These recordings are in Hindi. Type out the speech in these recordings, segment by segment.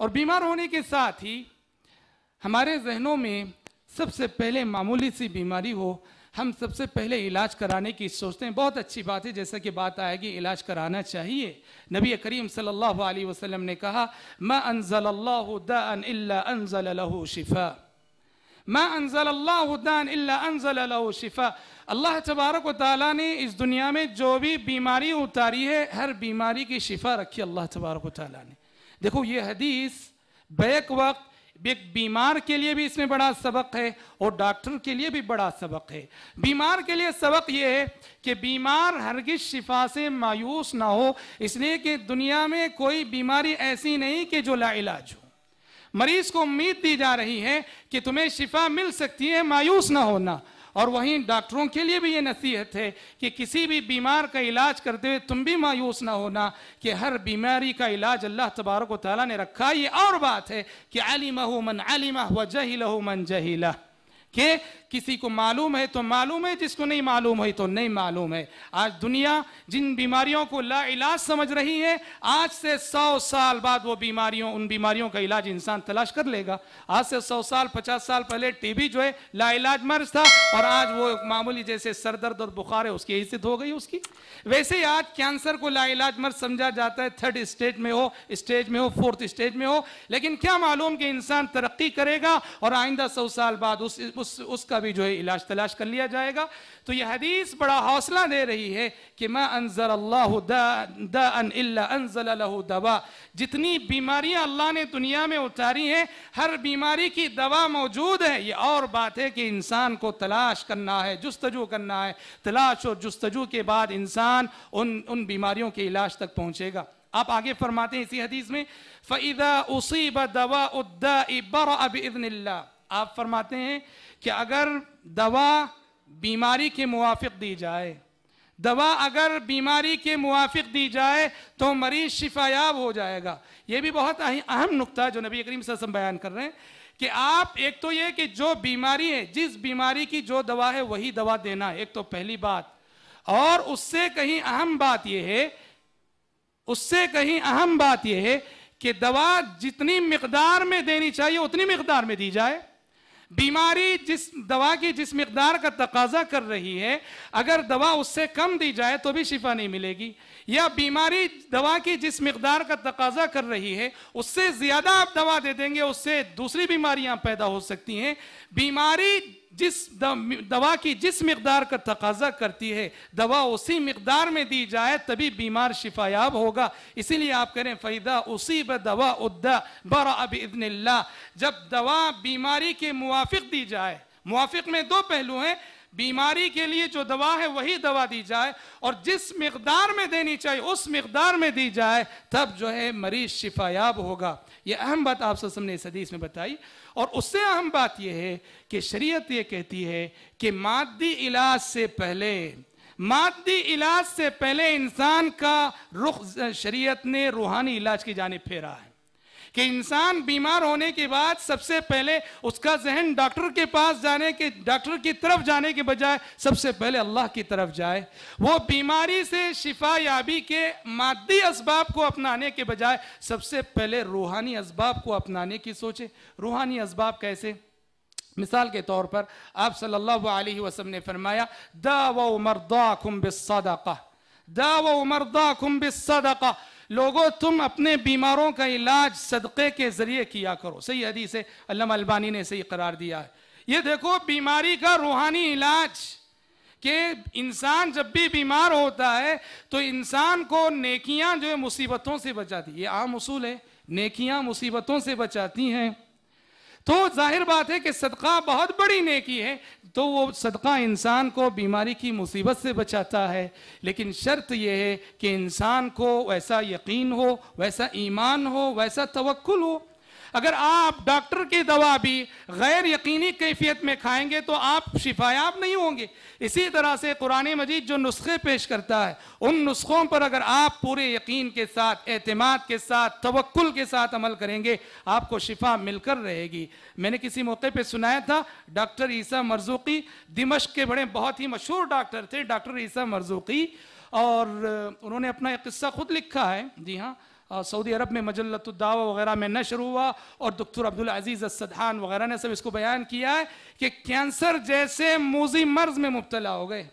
और बीमार होने के साथ ही हमारे जहनों में सबसे पहले मामूली सी बीमारी हो हम सबसे पहले इलाज कराने की सोचते हैं बहुत अच्छी बात है जैसा कि बात आएगी इलाज कराना चाहिए नबी करीम सल्लल्लाहु अलैहि वसल्लम ने कहा मा अनजल दान इल्ला अनजल लहू शिफा मा अनजल दान इल्ला अनजल लहू शिफा अल्लाह तबारक वाली ने इस दुनिया में जो भी बीमारी उतारी है हर बीमारी की शिफा रखी अल्लाह तबारक ताली ने देखो ये हदीस बैक वक्त एक बीमार के लिए भी इसमें बड़ा सबक है और डॉक्टर के लिए भी बड़ा सबक है बीमार के लिए सबक ये है कि बीमार हरगिज शिफा से मायूस ना हो इसलिए कि दुनिया में कोई बीमारी ऐसी नहीं कि जो लाइलाज हो मरीज को उम्मीद दी जा रही है कि तुम्हें शिफा मिल सकती है मायूस ना होना और वहीं डॉक्टरों के लिए भी ये नसीहत है कि किसी भी बीमार का इलाज करते हुए तुम भी मायूस ना होना कि हर बीमारी का इलाज अल्लाह तबारक ताली ने रखा ये और बात है कि अली महूमन मन अली मह व जहिलहू मन जहिला कि किसी को मालूम है तो मालूम है जिसको नहीं मालूम है तो नहीं मालूम है आज दुनिया जिन बीमारियों को ला इलाज समझ रही है आज से सौ साल बाद वो बीमारियों उन बीमारियों का इलाज इंसान तलाश कर लेगा आज से सौ साल पचास साल पहले टीबी जो है ला इलाज मर्ज था और आज वो मामूली जैसे सर दर्द और बुखार है उसकी इज्जत हो गई उसकी वैसे ही आज कैंसर को ला इलाज मर्ज समझा जाता है थर्ड स्टेज में हो स्टेज में हो फोर्थ स्टेज में हो लेकिन क्या मालूम कि इंसान तरक्की करेगा और आइंदा सौ साल बाद उस उस उसका भी जो है इलाज तलाश कर लिया जाएगा तो यह हदीस बड़ा हौसला दे रही है कि मैं अनजर अल्लाह अनजल दवा जितनी बीमारियां अल्लाह ने दुनिया में उतारी हैं हर बीमारी की दवा मौजूद है ये और बात है कि इंसान को तलाश करना है जस्तजू करना है तलाश और जस्तजू के बाद इंसान उन उन बीमारियों के इलाज तक पहुँचेगा आप आगे फरमाते हैं इसी हदीस में फ़ैदा उसी बवा उद्दा इबर अब आप फरमाते हैं कि अगर दवा बीमारी के मुआफ़ दी जाए दवा अगर बीमारी के मुआफ़ दी जाए तो मरीज शिफायाब हो जाएगा ये भी बहुत अहम नुकता है जो नबी करीम सम बयान कर रहे हैं कि आप एक तो ये कि जो बीमारी है जिस बीमारी की जो दवा है वही दवा देना एक तो पहली बात और उससे कहीं अहम बात यह है उससे कहीं अहम बात यह है कि दवा जितनी मकदार में देनी चाहिए उतनी मकदार में दी जाए बीमारी जिस दवा की जिस मकदार का तकाजा कर रही है अगर दवा उससे कम दी जाए तो भी शिफा नहीं मिलेगी या बीमारी दवा की जिस मकदार का तकाजा कर रही है उससे ज़्यादा आप दवा दे देंगे उससे दूसरी बीमारियां पैदा हो सकती हैं बीमारी जिस दवा की जिस मकदार का तकाजा करती है दवा उसी मकदार में दी जाए तभी बीमार शिफायाब होगा इसीलिए आप करें फ़ैदा उसी ब दवा उद्दा बर अब जब दवा बीमारी के मुआफ़ दी जाए मुआफ़ में दो पहलू हैं बीमारी के लिए जो दवा है वही दवा दी जाए और जिस मकदार में देनी चाहिए उस मकदार में दी जाए तब जो है मरीज शिफायाब होगा ये अहम बात आप सब सबने इस हदीस में बताई और उससे अहम बात यह है कि शरीयत ये कहती है कि मादी इलाज से पहले मादी इलाज से पहले इंसान का रुख शरीयत ने रूहानी इलाज की जानब फेरा है कि इंसान बीमार होने के बाद सबसे पहले उसका जहन डॉक्टर के पास जाने के डॉक्टर की तरफ जाने के बजाय सबसे पहले अल्लाह की तरफ जाए वो बीमारी से शिफा याबी के मादी इसबाब को अपनाने के बजाय सबसे पहले रूहानी इसबाब को अपनाने की सोचे रूहानी इसबाब कैसे मिसाल के तौर पर आप सल्लल्लाहु अलैहि वसल्लम ने फरमाया दा व मरदा खुम बिसदाका दा व मरदा खुम बिसदाका लोगों तुम अपने बीमारों का इलाज सदक़े के ज़रिए किया करो सही हदीस है अल्लाह अलबानी ने सही करार दिया है ये देखो बीमारी का रूहानी इलाज के इंसान जब भी बीमार होता है तो इंसान को नेकियां जो है मुसीबतों से बचाती है ये आम उसूल है नेकियां मुसीबतों से बचाती हैं तो जाहिर बात है कि सदका बहुत बड़ी नेकी है तो वो सदका इंसान को बीमारी की मुसीबत से बचाता है लेकिन शर्त यह है कि इंसान को वैसा यकीन हो वैसा ईमान हो वैसा तवक्ल हो अगर आप डॉक्टर की दवा भी गैर यकीनी कैफियत में खाएंगे तो आप शिफायाब नहीं होंगे इसी तरह से कुरान मजीद जो नुस्खे पेश करता है उन नुस्खों पर अगर आप पूरे यकीन के साथ एतमाद के साथ तवक्ल के साथ अमल करेंगे आपको शिफा मिलकर रहेगी मैंने किसी मौके पर सुनाया था डॉक्टर ईसा मरजूकी दिमश के बड़े बहुत ही मशहूर डॉक्टर थे डॉक्टर ईसा मरजूकी और उन्होंने अपना एक किस्सा खुद लिखा है जी हाँ सऊदी अरब में मजलतुद्दावा वगैरह में नशर हुआ और डॉक्टर अब्दुल अजीज़ असदहान वगैरह ने सब इसको बयान किया है कि कैंसर जैसे मोजी मर्ज में मुबतला हो गए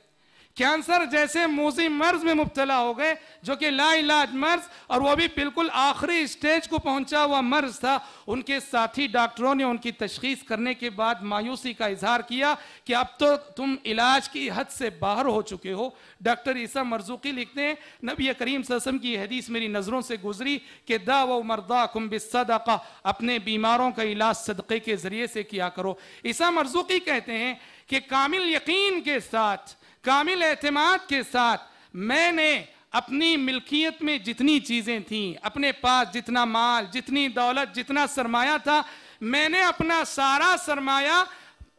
कैंसर जैसे मोजी मर्ज में मुबतला हो गए जो कि लाइलाज मर्ज और वो भी बिल्कुल आखिरी स्टेज को पहुंचा हुआ मर्ज था उनके साथी डॉक्टरों ने उनकी तशखीस करने के बाद मायूसी का इजहार किया कि अब तो तुम इलाज की हद से बाहर हो चुके हो डॉक्टर ईसा मरजूकी लिखते हैं नबी करीम ससम की हदीस मेरी नज़रों से गुजरी कि दा व मरदा कुम बिसदा अपने बीमारों का इलाज सदक़े के ज़रिए से किया करो ईसा मरजूकी कहते हैं कि कामिल यकीन के साथ कामिल एतमाद के साथ मैंने अपनी मिल्कियत में जितनी चीज़ें थीं अपने पास जितना माल जितनी दौलत जितना सरमाया था मैंने अपना सारा सरमाया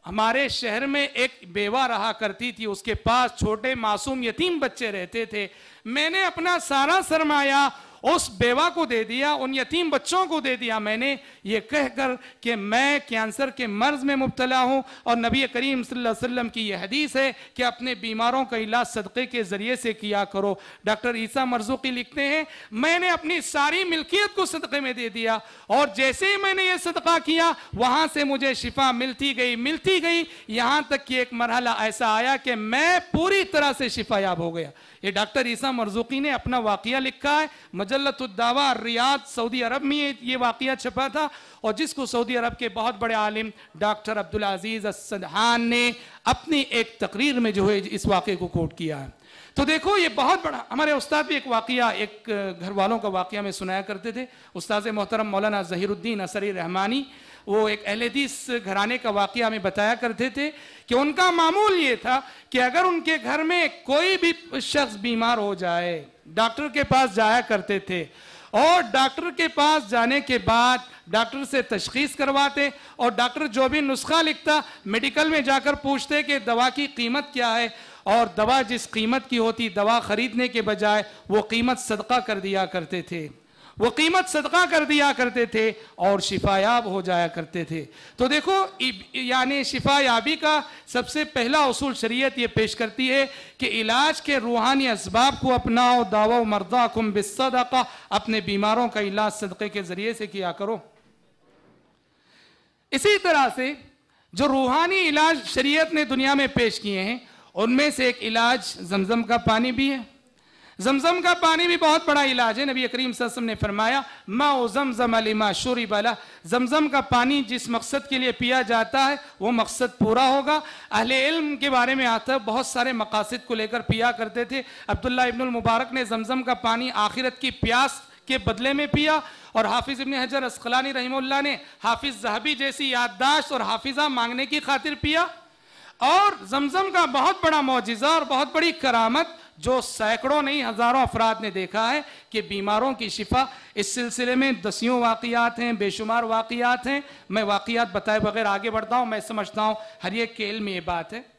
हमारे शहर में एक बेवा रहा करती थी उसके पास छोटे मासूम यतीम बच्चे रहते थे मैंने अपना सारा सरमाया उस बेवा को दे दिया उन यतीम बच्चों को दे दिया मैंने ये कहकर कि मैं कैंसर के मर्ज में मुबतला हूँ और नबी करीम वसल्लम की यह हदीस है कि अपने बीमारों का इलाज सदक़े के ज़रिए से किया करो डॉक्टर ईसा मरजूकी लिखते हैं मैंने अपनी सारी मिल्कियत को सदक़े में दे दिया और जैसे ही मैंने यह सदका किया वहाँ से मुझे शिफा मिलती गई मिलती गई यहाँ तक कि एक मरहला ऐसा आया कि मैं पूरी तरह से शिफायाब हो गया ये डॉक्टर ईसा मरजूकी ने अपना वाकया लिखा है मजर अजलतुद्दावा रियाद सऊदी अरब में ये ये वाक़ छपा था और जिसको सऊदी अरब के बहुत बड़े आलिम डॉक्टर अब्दुल अजीज़ असदहान ने अपनी एक तकरीर में जो है इस वाक़े को कोट किया है तो देखो ये बहुत बड़ा हमारे उस्ताद भी एक वाक़ एक घर वालों का वाक़ में सुनाया करते थे उस्ताद मोहतरम मौलाना जहीरुद्दीन असरी रहमानी वो एक अहलदीस घराने का वाक़ हमें बताया करते थे कि उनका मामूल ये था कि अगर उनके घर में कोई भी शख्स बीमार हो जाए डॉक्टर के पास जाया करते थे और डॉक्टर के पास जाने के बाद डॉक्टर से तशखीस करवाते और डॉक्टर जो भी नुस्खा लिखता मेडिकल में जाकर पूछते कि दवा की कीमत क्या है और दवा जिस कीमत की होती दवा ख़रीदने के बजाय वो कीमत सदका कर दिया करते थे वो कीमत सदका कर दिया करते थे और शिफायाब हो जाया करते थे तो देखो यानी शिफायाबी का सबसे पहला असूल शरीयत ये पेश करती है कि इलाज के रूहानी इसबाब को अपनाओ दावा मरदा कुम बिसदका अपने बीमारों का इलाज सदक़े के ज़रिए से किया करो इसी तरह से जो रूहानी इलाज शरीयत ने दुनिया में पेश किए हैं उनमें से एक इलाज जमजम का पानी भी है जमजम का पानी भी बहुत बड़ा इलाज है नबी करीम वसल्लम ने फरमाया माओ जमजम अलीमा शोरी बाला जमजम का पानी जिस मकसद के लिए पिया जाता है वो मकसद पूरा होगा अहल इल्म के बारे में आता है बहुत सारे मकासद को लेकर पिया करते थे अब्दुल्ला इब्नुल मुबारक ने जमजम का पानी आखिरत की प्यास के बदले में पिया और हाफिज़ इबन हजर असकलानी रही ने हाफिज़ जहबी जैसी याददाश्त और हाफिज़ा मांगने की खातिर पिया और जमजम का बहुत बड़ा मुजजा और बहुत बड़ी करामत जो सैकड़ों नहीं हज़ारों अफराद ने देखा है कि बीमारों की शिफा इस सिलसिले में दसियों वाकियात हैं बेशुमार वाकियात हैं मैं वाकियात बताए बगैर आगे बढ़ता हूँ मैं समझता हूँ हर एक के इल्म ये बात है